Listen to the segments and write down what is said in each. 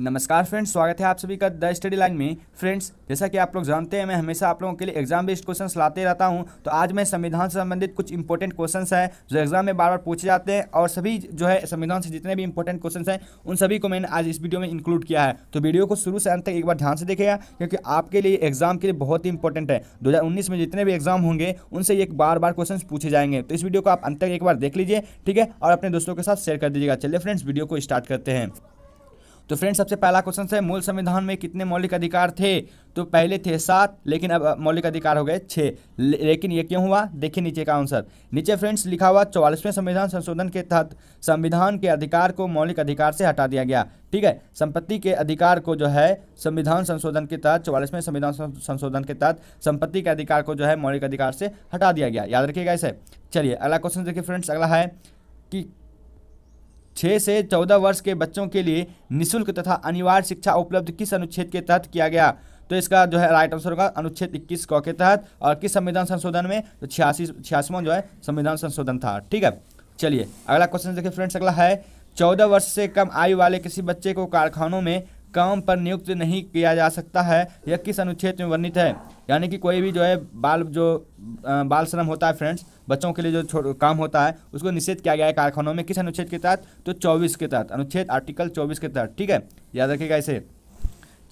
नमस्कार फ्रेंड्स स्वागत है आप सभी का द स्टडी लाइन में फ्रेंड्स जैसा कि आप लोग जानते हैं मैं हमेशा आप लोगों के लिए एग्जाम बेस्ड क्वेश्चंस लाते रहता हूं तो आज मैं संविधान से संबंधित कुछ इंपॉर्टेंट क्वेश्चंस हैं जो एग्जाम में बार बार पूछे जाते हैं और सभी जो है संविधान से जितने भी इंपॉर्टेंट क्वेश्चन हैं उन सभी को मैंने आज इस वीडियो में इंक्लूड किया है तो वीडियो को शुरू से अंत तक एक बार ध्यान से देखेगा क्योंकि आपके लिए एग्जाम के लिए बहुत ही इंपॉर्टेंट है दो में जितने भी एग्जाम होंगे उनसे एक बार बार क्वेश्चन पूछे जाएंगे तो इस वीडियो को आप अंत तक एक बार देख लीजिए ठीक है और अपने दोस्तों के साथ शेयर कर दीजिएगा चलिए फ्रेंड्स वीडियो को स्टार्ट करते हैं तो फ्रेंड्स सबसे पहला क्वेश्चन है मूल संविधान में कितने मौलिक अधिकार थे तो पहले थे सात लेकिन अब मौलिक अधिकार हो गए छः ले, लेकिन ये क्यों हुआ देखिए नीचे का आंसर नीचे फ्रेंड्स लिखा हुआ चौवालीसवें संविधान संशोधन के तहत संविधान के अधिकार को मौलिक अधिकार से हटा दिया गया ठीक है संपत्ति के अधिकार को जो है संविधान संशोधन के तहत चौवालीसवें संविधान संशोधन के तहत संपत्ति के अधिकार को जो है मौलिक अधिकार से हटा दिया गया याद रखिएगा इसे चलिए अगला क्वेश्चन देखिए फ्रेंड्स अगला है कि छः से चौदह वर्ष के बच्चों के लिए निःशुल्क तथा अनिवार्य शिक्षा उपलब्ध किस अनुच्छेद के तहत किया गया तो इसका जो है राइट आंसर होगा अनुच्छेद इक्कीस कौ के तहत और किस संविधान संशोधन में तो छियासी छियासवा जो है संविधान संशोधन था ठीक है चलिए अगला क्वेश्चन देखिए फ्रेंड्स अगला है चौदह वर्ष से कम आयु वाले किसी बच्चे को कारखानों में काम पर नियुक्त नहीं किया जा सकता है यह किस अनुच्छेद में वर्णित है यानी कि कोई भी जो है बाल जो बाल श्रम होता है फ्रेंड्स बच्चों के लिए जो काम होता है उसको निषेध किया गया है कारखानों में किस अनुच्छेद के तहत तो चौबीस के तहत अनुच्छेद आर्टिकल चौबीस के तहत ठीक है याद रखिएगा इसे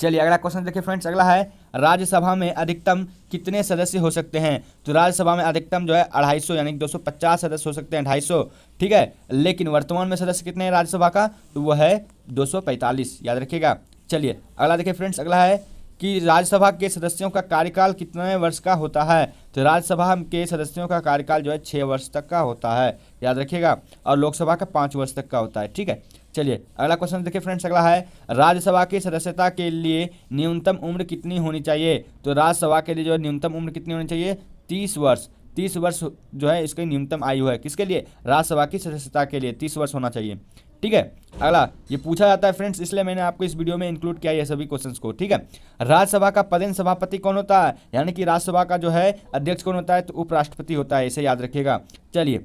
चलिए अगला क्वेश्चन देखिए फ्रेंड्स अगला है राज्यसभा में अधिकतम कितने सदस्य हो सकते हैं तो राज्यसभा में अधिकतम जो है अढ़ाई सौ यानी दो सौ पचास सदस्य हो सकते हैं ढाई सौ ठीक है लेकिन वर्तमान में सदस्य कितने हैं राज्यसभा का तो वह है दो सौ पैंतालीस याद रखिएगा चलिए अगला देखिए फ्रेंड्स अगला है कि राज्यसभा के सदस्यों का कार्यकाल कितने वर्ष का होता है तो राज्यसभा के सदस्यों का कार्यकाल जो है छः वर्ष तक का होता है याद रखिएगा और लोकसभा का पाँच वर्ष तक का होता है ठीक है चलिए अगला क्वेश्चन देखिए फ्रेंड्स अगला है राज्यसभा की सदस्यता के लिए न्यूनतम उम्र कितनी होनी चाहिए तो राज्यसभा के लिए जो है न्यूनतम उम्र कितनी होनी चाहिए तीस वर्ष तीस वर्ष जो है इसकी न्यूनतम आयु है किसके लिए राज्यसभा की सदस्यता के लिए तीस वर्ष होना चाहिए ठीक है अगला ये पूछा जाता है फ्रेंड्स इसलिए मैंने आपको इस वीडियो में इंक्लूड किया ये सभी क्वेश्चंस को ठीक है राज्यसभा का पदेन सभापति कौन होता है यानी कि राज्यसभा का जो है अध्यक्ष कौन होता है तो उपराष्ट्रपति होता है इसे याद रखिएगा चलिए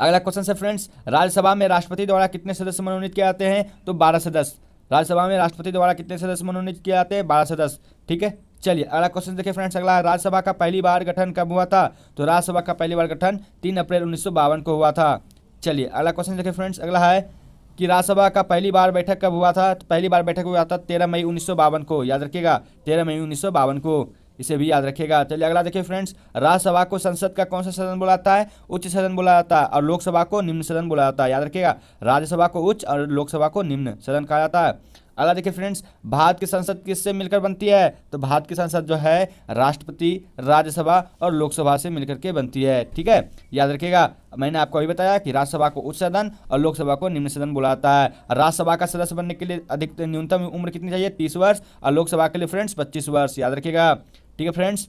अगला क्वेश्चन है फ्रेंड्स राज्यसभा में राष्ट्रपति द्वारा कितने सदस्य मनोनीत किए जाते हैं तो बारह सदस्य राज्यसभा में राष्ट्रपति द्वारा कितने सदस्य मनोनीत किए जाते हैं बारह सदस्य ठीक है चलिए अगला क्वेश्चन देखिए फ्रेंड्स अगला राज्यसभा का पहली बार गठन कब हुआ था तो राज्यसभा का पहली बार गठन तीन अप्रैल उन्नीस को हुआ था चलिए अगला क्वेश्चन देखिए फ्रेंड्स अगला है कि राज्यसभा का पहली बार बैठक कब हुआ था तो पहली बार बैठक हुआ था तेरह मई उन्नीस को याद रखिएगा तेरह मई उन्नीस को इसे भी याद रखिएगा चलिए अगला देखिए फ्रेंड्स राज्यसभा को संसद का कौन सा सदन बोला जाता है उच्च सदन बोला जाता है और लोकसभा को निम्न सदन बोला जाता है याद रखिएगा राज्यसभा को उच्च और लोकसभा को निम्न सदन कहा जाता है अगला देखिए फ्रेंड्स भारत की संसद किससे मिलकर बनती है तो भारत की संसद जो है राष्ट्रपति राज्यसभा और लोकसभा से मिलकर के बनती है ठीक है याद रखिएगा मैंने आपको अभी बताया कि राज्यसभा को उच्च सदन और लोकसभा को निम्न सदन बुलाता है राज्यसभा का सदस्य बनने के लिए अधिक न्यूनतम उम्र कितनी चाहिए तीस वर्ष और लोकसभा के लिए फ्रेंड्स पच्चीस वर्ष याद रखेगा ठीक है फ्रेंड्स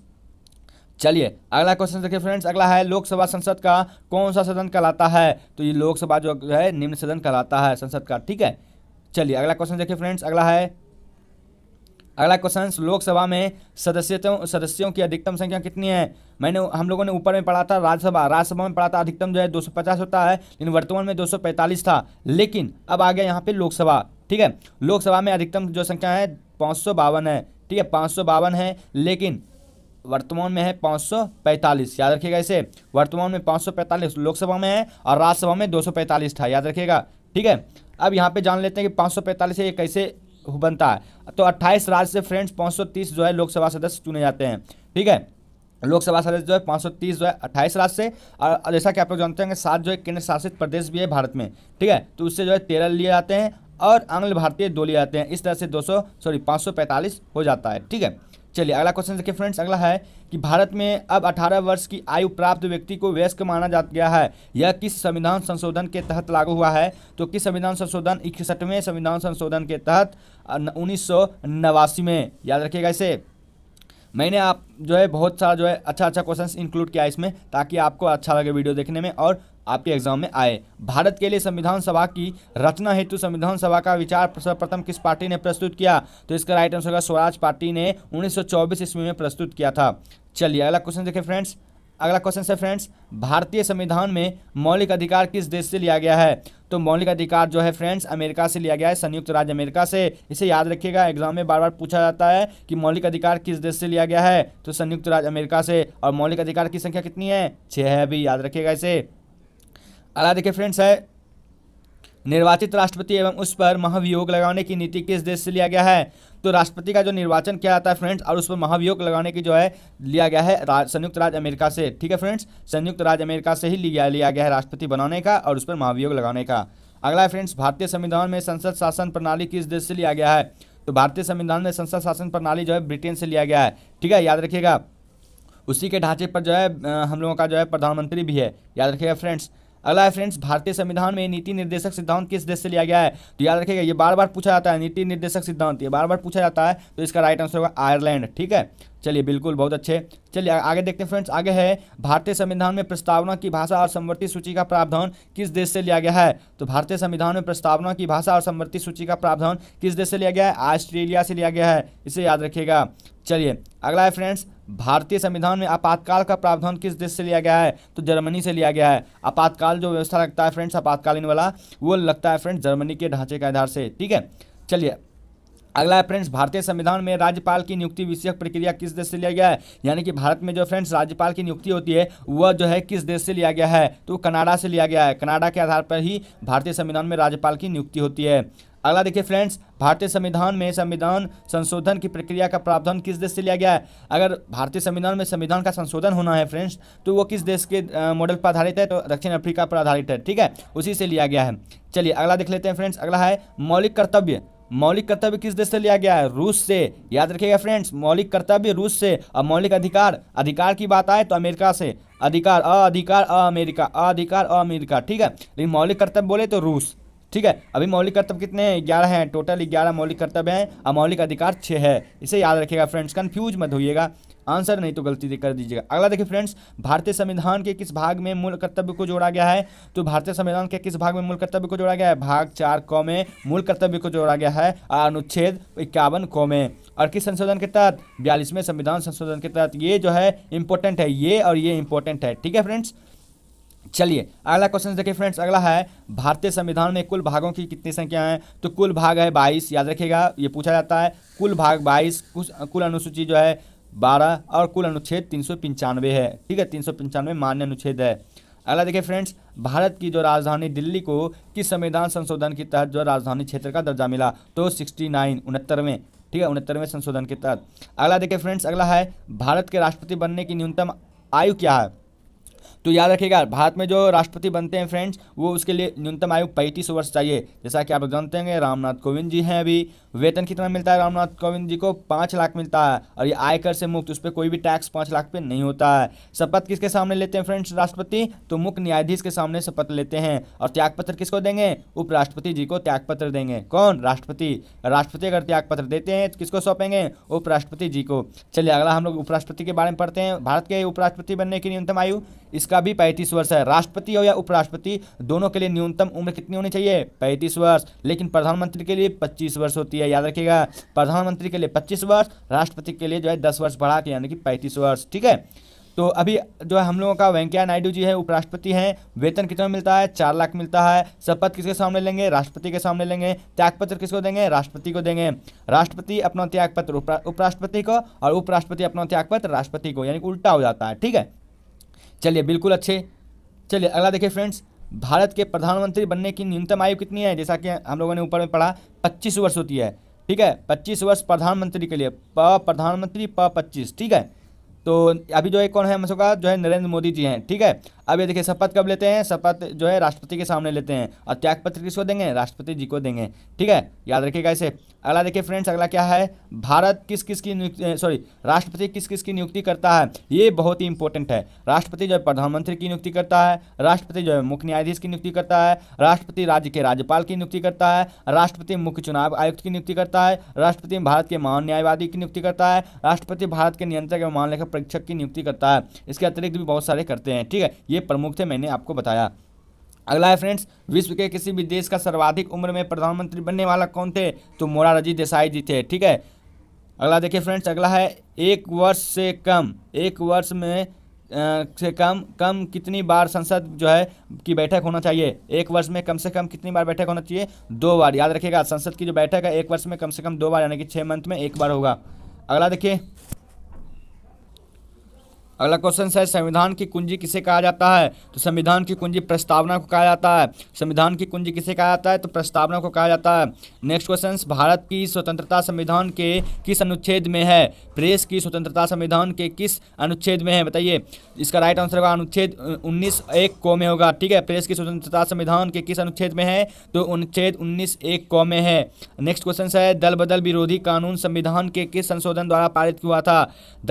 चलिए अगला क्वेश्चन देखिए फ्रेंड्स अगला है लोकसभा संसद का कौन सा सदन कहलाता है तो ये लोकसभा जो है निम्न सदन कहलाता है संसद का ठीक है चलिए अगला क्वेश्चन देखिए फ्रेंड्स अगला है अगला क्वेश्चन लोकसभा में सदस्यों सदस्यों की अधिकतम संख्या कितनी है मैंने हम लोगों ने ऊपर में पढ़ा था राज्यसभा राज्यसभा में पढ़ा था अधिकतम जो है 250 होता है लेकिन वर्तमान में 245 था लेकिन अब आ गया यहाँ पे लोकसभा ठीक है लोकसभा में अधिकतम जो संख्या है पाँच है ठीक है पाँच सौ बावन है लेकिन वर्तमान में है 545 याद रखिएगा इसे वर्तमान में 545 लोकसभा में है और राज्यसभा में 245 था याद रखिएगा ठीक है अब यहाँ पे जान लेते हैं कि 545 से ये कैसे बनता है तो 28 राज्य से फ्रेंड्स 530 जो है लोकसभा सदस्य चुने जाते हैं ठीक है लोकसभा सदस्य जो है 530 जो है अट्ठाईस राज्य से और जैसा कि आप लोग जानते हैं सात जो है केंद्र शासित प्रदेश भी है भारत में ठीक है तो उससे जो है तेरह लिए जाते हैं और आंग्ल भारतीय दो लिए जाते हैं इस तरह से 200 सॉरी 545 हो जाता है ठीक है चलिए अगला क्वेश्चन देखिए फ्रेंड्स अगला है कि भारत में अब 18 वर्ष की आयु प्राप्त व्यक्ति को वयस्क माना जा गया है यह किस संविधान संशोधन के तहत लागू हुआ है तो किस संविधान संशोधन इकसठवें संविधान संशोधन के तहत उन्नीस में याद रखिएगा इसे मैंने आप जो है बहुत सारा जो है अच्छा अच्छा क्वेश्चंस इंक्लूड किया इसमें ताकि आपको अच्छा लगे वीडियो देखने में और आपके एग्जाम में आए भारत के लिए संविधान सभा की रचना हेतु संविधान सभा का विचार सर्वप्रथम किस पार्टी ने प्रस्तुत किया तो इसका राइट आंसर होगा स्वराज पार्टी ने 1924 ईस्वी में प्रस्तुत किया था चलिए अगला क्वेश्चन देखिए फ्रेंड्स अगला क्वेश्चन है फ्रेंड्स भारतीय संविधान में मौलिक अधिकार किस देश से लिया गया है तो मौलिक अधिकार जो है फ्रेंड्स अमेरिका से लिया गया है संयुक्त राज्य अमेरिका से इसे याद रखिएगा एग्जाम में बार बार पूछा जाता है कि मौलिक अधिकार किस देश से लिया गया है तो संयुक्त राज्य अमेरिका से और मौलिक अधिकार की संख्या कितनी है छः है अभी याद रखिएगा इसे अगला देखिए फ्रेंड्स है निर्वाचित राष्ट्रपति एवं उस पर महाभियोग लगाने की नीति किस देश से लिया गया है तो राष्ट्रपति का जो निर्वाचन किया जाता है फ्रेंड्स और उस पर महाभियोग लगाने की जो है लिया गया है राज, संयुक्त राज्य अमेरिका से ठीक है फ्रेंड्स संयुक्त राज्य अमेरिका से ही लिया लिया गया है राष्ट्रपति बनाने का और उस पर महाभियोग लगाने का अगला है फ्रेंड्स भारतीय संविधान में संसद शासन प्रणाली किस देश से लिया गया है तो भारतीय संविधान में संसद शासन प्रणाली जो है ब्रिटेन से लिया गया है ठीक है याद रखिएगा उसी के ढांचे पर जो है हम लोगों का जो है प्रधानमंत्री भी है याद रखिएगा फ्रेंड्स अगला है फ्रेंड्स भारतीय संविधान में नीति निर्देशक सिद्धांत किस देश से लिया गया है तो याद रखिएगा ये बार बार पूछा जाता है नीति निर्देशक सिद्धांत ये बार बार पूछा जाता है तो इसका राइट आंसर होगा आयरलैंड ठीक है चलिए बिल्कुल बहुत अच्छे चलिए आगे देखते हैं फ्रेंड्स आगे है भारतीय संविधान में प्रस्तावना की भाषा और समवर्ती सूची का प्रावधान किस देश से लिया गया है तो भारतीय संविधान में प्रस्तावना की भाषा और समवर्ती सूची का प्रावधान किस देश से लिया गया है ऑस्ट्रेलिया से लिया गया है इसे याद रखिएगा चलिए अगला है फ्रेंड्स भारतीय संविधान में आपातकाल का प्रावधान किस देश से लिया गया है तो जर्मनी से लिया गया है आपातकाल जो व्यवस्था लगता है फ्रेंड्स आपातकालीन वाला वो लगता है फ्रेंड्स जर्मनी के ढांचे के आधार से ठीक है चलिए अगला है फ्रेंड्स भारतीय संविधान में राज्यपाल की नियुक्ति विषयक प्रक्रिया किस देश से लिया गया है यानी कि भारत में जो फ्रेंड्स राज्यपाल की नियुक्ति होती है वह जो है किस देश से लिया गया है तो कनाडा से लिया गया है कनाडा के आधार पर ही भारतीय संविधान में राज्यपाल की नियुक्ति होती है अगला देखिए फ्रेंड्स भारतीय संविधान में संविधान संशोधन की प्रक्रिया का प्रावधान किस देश से लिया गया है अगर भारतीय संविधान में संविधान का संशोधन होना है फ्रेंड्स तो वो किस देश के मॉडल पर आधारित है तो दक्षिण अफ्रीका पर आधारित है ठीक है उसी से लिया गया है चलिए अगला देख लेते हैं फ्रेंड्स अगला है मौलिक कर्तव्य मौलिक कर्तव्य किस देश से लिया गया है रूस से याद रखिएगा फ्रेंड्स मौलिक कर्तव्य रूस से और मौलिक अधिकार अधिकार की बात आए तो अमेरिका से अधिकार अधिकार अमेरिका अ अधिकार अमेरिका ठीक है लेकिन मौलिक कर्तव्य बोले तो रूस ठीक है अभी मौलिक कर्तव्य कितने हैं ग्यारह हैं टोटल ग्यारह मौलिक कर्तव्य हैं मौलिक अधिकार छः है इसे याद रखिएगा फ्रेंड्स कन्फ्यूज मत होइएगा आंसर नहीं तो गलती कर दीजिएगा अगला देखिए फ्रेंड्स भारतीय संविधान के किस भाग में मूल कर्तव्य को जोड़ा गया है तो भारतीय संविधान के किस भाग में मूल कर्तव्य को जोड़ा गया है भाग चार कौ में मूल कर्तव्य को जोड़ा गया है अनुच्छेद इक्यावन कौ में और किस संशोधन के तहत बयालीसवें संविधान संशोधन के तहत ये जो है इंपॉर्टेंट है ये और ये इंपॉर्टेंट है ठीक है फ्रेंड्स चलिए अगला क्वेश्चन देखिए फ्रेंड्स अगला है भारतीय संविधान में कुल भागों की कितनी संख्या है तो कुल भाग है बाईस याद रखिएगा ये पूछा जाता है कुल भाग बाईस कुल अनुसूची जो है बारह और कुल अनुच्छेद तीन सौ पंचानवे है ठीक है तीन सौ पंचानवे मान्य अनुच्छेद है अगला देखिए फ्रेंड्स भारत की जो राजधानी दिल्ली को किस संविधान संशोधन के तहत जो राजधानी क्षेत्र का दर्जा मिला तो सिक्सटी नाइन उनहत्तरवें ठीक है उनहत्तरवें संशोधन के तहत अगला देखिए फ्रेंड्स अगला है भारत के राष्ट्रपति बनने की न्यूनतम आयु क्या है तो याद रखिएगा भारत में जो राष्ट्रपति बनते हैं फ्रेंड्स वो उसके लिए न्यूनतम आयु पैंतीस वर्ष चाहिए जैसा कि आप जानते हैं रामनाथ कोविंद जी हैं अभी वेतन कितना मिलता है रामनाथ कोविंद जी को पाँच लाख मिलता है और ये आयकर से मुक्त उस पर कोई भी टैक्स पाँच लाख पे नहीं होता है शपथ किसके सामने लेते हैं फ्रेंड्स राष्ट्रपति तो मुख्य न्यायाधीश के सामने शपथ लेते हैं और त्यागपत्र किसको देंगे उपराष्ट्रपति जी को त्यागपत्र देंगे कौन राष्ट्रपति राष्ट्रपति अगर त्यागपत्र देते हैं तो किसको सौंपेंगे उपराष्ट्रपति जी को चलिए अगला हम लोग उपराष्ट्रपति के बारे में पढ़ते हैं भारत के उपराष्ट्रपति बनने की न्यूनतम आयु इसका भी पैंतीस वर्ष है राष्ट्रपति हो या उपराष्ट्रपति दोनों के लिए न्यूनतम उम्र कितनी होनी चाहिए पैंतीस वर्ष लेकिन प्रधानमंत्री के लिए पच्चीस वर्ष होती है याद रखिएगा प्रधानमंत्री के लिए पच्चीस वर्ष राष्ट्रपति के लिए जो है दस वर्ष बढ़ा के यानी कि पैंतीस वर्ष ठीक है तो अभी जो है हम लोगों का वेंकैया नायडू जी है उपराष्ट्रपति हैं वेतन कितना मिलता है चार लाख मिलता है शपथ किसके सामने लेंगे राष्ट्रपति के सामने लेंगे त्यागपत्र किसको देंगे राष्ट्रपति को देंगे राष्ट्रपति अपना त्यागपत्र उपराष्ट्रपति को और उपराष्ट्रपति अपना त्यागपत्र राष्ट्रपति को यानी उल्टा हो जाता है ठीक है चलिए बिल्कुल अच्छे चलिए अगला देखिए फ्रेंड्स भारत के प्रधानमंत्री बनने की न्यूनतम आयु कितनी है जैसा कि हम लोगों ने ऊपर में पढ़ा पच्चीस वर्ष होती है ठीक है पच्चीस वर्ष प्रधानमंत्री के लिए प प्रधानमंत्री प पच्चीस ठीक है तो अभी जो है कौन है हम सबका जो है नरेंद्र मोदी जी हैं ठीक है अब ये देखिए शपथ कब लेते हैं शपथ जो है राष्ट्रपति के सामने लेते हैं और त्यागपत्र किसको देंगे राष्ट्रपति जी को देंगे ठीक है याद रखिएगा इसे अगला देखिए फ्रेंड्स अगला क्या है भारत किस किस की सॉरी राष्ट्रपति किस किस की नियुक्ति करता है ये बहुत ही इंपॉर्टेंट है राष्ट्रपति जो है प्रधानमंत्री की नियुक्ति करता है राष्ट्रपति जो है मुख्य न्यायाधीश की नियुक्ति करता है राष्ट्रपति राज्य के राज्यपाल की नियुक्ति करता है राष्ट्रपति मुख्य चुनाव आयुक्त की नियुक्ति करता है राष्ट्रपति भारत के महान न्यायवादी की नियुक्ति करता है राष्ट्रपति भारत के नियंत्रक एवं महालेखा परीक्षक की नियुक्ति करता है इसके अतिरिक्त भी बहुत सारे करते हैं ठीक है ये प्रमुख थे मैंने आपको बताया अगला है फ्रेंड्स विश्व के किसी भी देश का सर्वाधिक उम्र में प्रधानमंत्री बनने वाला कौन थे तो मोरारजी देसाई जी थे ठीक है अगला देखिए फ्रेंड्स अगला है एक वर्ष से कम एक वर्ष में से कम कम कितनी बार संसद जो है की बैठक होना चाहिए एक वर्ष में कम से कम कितनी बार बैठक होना चाहिए दो बार याद रखिएगा संसद की जो बैठक है एक वर्ष में कम से कम दो बार यानी कि छः मंथ में एक बार होगा अगला देखिए अगला क्वेश्चन है संविधान की कुंजी किसे कहा जाता है तो संविधान की कुंजी प्रस्तावना को कहा जाता है संविधान की कुंजी किसे कहा जाता है तो प्रस्तावना को कहा जाता है नेक्स्ट क्वेश्चन भारत की स्वतंत्रता संविधान के किस अनुच्छेद में है प्रेस की स्वतंत्रता संविधान के किस अनुच्छेद में है बताइए इसका राइट आंसर होगा अनुच्छेद उन्नीस एक को में होगा ठीक है प्रेस की स्वतंत्रता संविधान के किस अनुच्छेद में है तो अनुच्छेद उन्नीस एक को में है नेक्स्ट क्वेश्चन है दल बदल विरोधी कानून संविधान के किस संशोधन द्वारा पारित हुआ था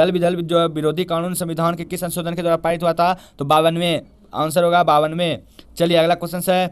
दल बदल जो विरोधी कानून संविधान संविधान के किस संशोधन के द्वारा पारित हुआ था तो बावनवे आंसर होगा बावनवे चलिए अगला क्वेश्चन है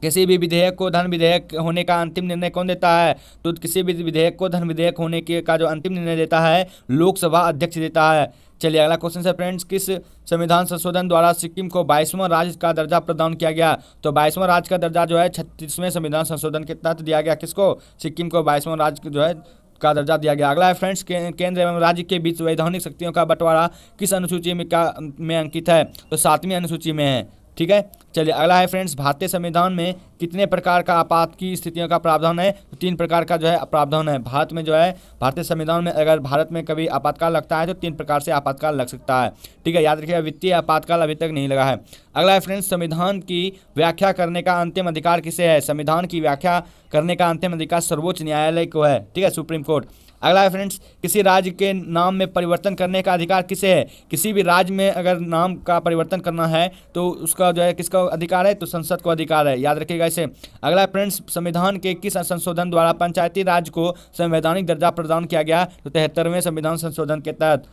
किसी भी विधेयक को धन विधेयक होने का अंतिम निर्णय कौन देता है तो किसी भी विधेयक को धन विधेयक होने के का जो अंतिम निर्णय देता है लोकसभा अध्यक्ष देता है चलिए अगला क्वेश्चन है फ्रेंड्स किस संविधान संशोधन द्वारा सिक्किम को बाईसवां राज्य का दर्जा प्रदान किया गया तो बाईसवां राज्य का दर्जा जो है छत्तीसवें संविधान संशोधन के तहत दिया गया किसको सिक्किम को बाईसवां राज्य जो है का दर्जा दिया गया अगला है फ्रेंड्स केंद्र एवं राज्य के बीच वैधानिक शक्तियों का बंटवारा किस अनुसूची में का में अंकित है तो सातवीं अनुसूची में है ठीक है चलिए अगला है फ्रेंड्स भारतीय संविधान में कितने प्रकार का आपात की स्थितियों का प्रावधान है तो तीन प्रकार का जो है प्रावधान है भारत में जो है भारतीय संविधान में अगर भारत में कभी आपातकाल लगता है तो तीन प्रकार से आपातकाल लग सकता है ठीक है याद रखिएगा वित्तीय आपातकाल अभी तक नहीं लगा है अगला है फ्रेंड्स संविधान की व्याख्या करने का अंतिम अधिकार किसे है संविधान की व्याख्या करने का अंतिम अधिकार सर्वोच्च न्यायालय को है ठीक है सुप्रीम कोर्ट अगला है फ्रेंड्स किसी राज्य के नाम में परिवर्तन करने का अधिकार किसे है किसी भी राज्य में अगर नाम का परिवर्तन करना है तो उसका जो है किसका अधिकार है तो संसद को अधिकार है याद रखिएगा इसे अगला फ्रेंड्स संविधान के किस संशोधन द्वारा पंचायती राज को संवैधानिक दर्जा प्रदान किया गया तो तिहत्तरवें संविधान संशोधन के तहत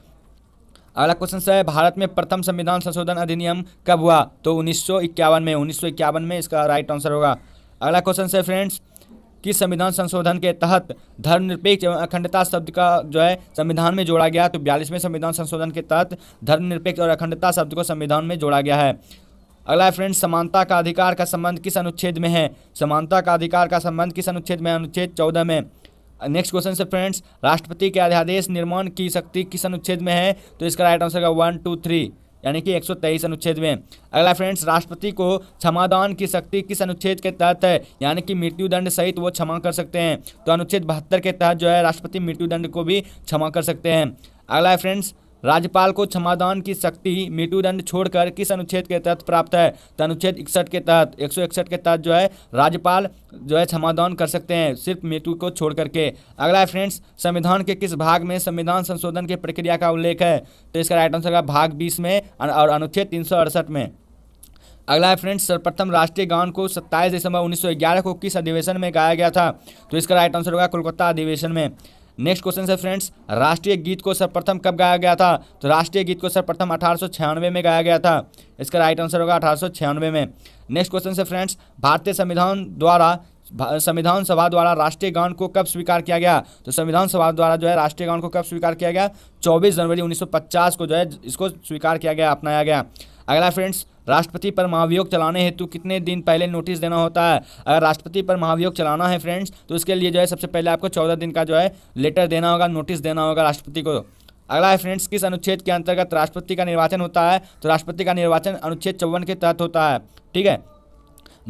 अगला क्वेश्चन है भारत में प्रथम संविधान संशोधन अधिनियम कब हुआ तो उन्नीस में उन्नीस में इसका राइट आंसर होगा अगला क्वेश्चन है फ्रेंड्स कि संविधान संशोधन के तहत धर्मनिरपेक्ष एवं अखंडता शब्द का जो है संविधान में जोड़ा गया तो बयालीसवें संविधान संशोधन के तहत धर्मनिरपेक्ष और अखंडता शब्द को संविधान में जोड़ा गया है अगला है फ्रेंड समानता का अधिकार का संबंध किस अनुच्छेद में है समानता का अधिकार का संबंध किस अनुच्छेद में अनुच्छेद चौदह में नेक्स्ट क्वेश्चन से फ्रेंड्स राष्ट्रपति के अध्यादेश निर्माण की शक्ति किस अनुच्छेद में है तो इसका राइट आंसर का वन टू थ्री यानी कि एक अनुच्छेद में अगला फ्रेंड्स राष्ट्रपति को क्षमादान की शक्ति किस अनुच्छेद के तहत है यानी कि मृत्युदंड सहित वो क्षमा कर सकते हैं तो अनुच्छेद बहत्तर के तहत जो है राष्ट्रपति मृत्युदंड को भी क्षमा कर सकते हैं अगला है फ्रेंड्स राज्यपाल को क्षमादान की शक्ति मृत्युदंड छोड़कर किस अनुच्छेद के तहत प्राप्त है तो अनुच्छेद इकसठ के तहत एक के तहत जो है राज्यपाल जो है क्षमादान कर सकते हैं सिर्फ मृत्यु को छोड़ करके अगला है फ्रेंड्स संविधान के किस भाग में संविधान संशोधन की प्रक्रिया का उल्लेख है तो इसका राइट आंसर होगा भाग बीस में और अनुच्छेद तीन में अगला है फ्रेंड्स सर्वप्रथम राष्ट्रीय गान को 27 दिसंबर 1911 को किस अधिवेशन में गाया गया था तो इसका राइट आंसर होगा कोलकाता अधिवेशन में नेक्स्ट क्वेश्चन है फ्रेंड्स राष्ट्रीय गीत को सर्वप्रथम कब गाया गया था तो राष्ट्रीय गीत को सर्वप्रथम अठारह में गाया गया था इसका राइट आंसर होगा अठारह में नेक्स्ट क्वेश्चन है फ्रेंड्स भारतीय संविधान द्वारा संविधान सभा द्वारा राष्ट्रीय गान को कब स्वीकार किया गया तो संविधान सभा द्वारा जो है राष्ट्रीय गान को कब स्वीकार किया गया 24 जनवरी 1950 को जो है इसको स्वीकार किया गया अपनाया गया अगला फ्रेंड्स राष्ट्रपति पर महाभियोग चलाने हेतु कितने दिन पहले नोटिस देना होता है अगर राष्ट्रपति पर महाभियोग चलाना है फ्रेंड्स तो उसके लिए जो है सबसे पहले आपको चौदह दिन का जो है लेटर देना होगा नोटिस देना होगा राष्ट्रपति को अगला है फ्रेंड्स किस अनुच्छेद के अंतर्गत राष्ट्रपति का निर्वाचन होता है तो राष्ट्रपति का निर्वाचन अनुच्छेद चौवन के तहत होता है ठीक है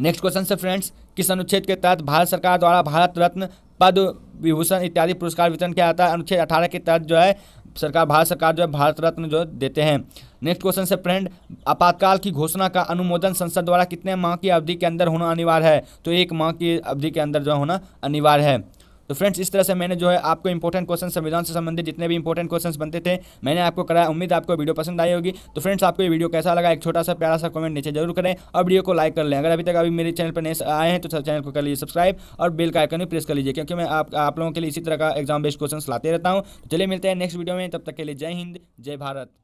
नेक्स्ट क्वेश्चन से फ्रेंड्स किस अनुच्छेद के तहत भारत सरकार द्वारा भारत रत्न पद विभूषण इत्यादि पुरस्कार वितरण किया जाता है अनुच्छेद अठारह के तहत जो है सरकार भारत सरकार जो है भारत रत्न जो देते हैं नेक्स्ट क्वेश्चन से फ्रेंड आपातकाल की घोषणा का अनुमोदन संसद द्वारा कितने माह की अवधि के अंदर होना अनिवार्य है तो एक माह की अवधि के अंदर जो होना अनिवार्य है तो फ्रेंड्स इस तरह से मैंने जो है आपको इंपॉर्टेंट क्वेश्चन संविधान से संबंधित जितने भी इंपॉर्टेंट क्वेश्चंस बनते थे मैंने आपको कराया उम्मीद आपको वीडियो पसंद आई होगी तो फ्रेंड्स आपको ये वीडियो कैसा लगा एक छोटा सा प्यारा सा कमेंट नीचे जरूर करें और वीडियो को लाइक कर लें अगर अभी तक अभी मेरे चैनल पर नए आए हैं तो चैनल को कर लीजिए सब्सक्राइब और बिल का आइकन भी प्रेस कर लीजिए क्योंकि मैं आप, आप लोगों के लिए इसी तरह का एग्जाम बेस्ड क्वेश्चन लाते रहता हूँ तो चलिए मिलते हैं नेक्स्ट वीडियो में तब तक के लिए जय हिंद जय भारत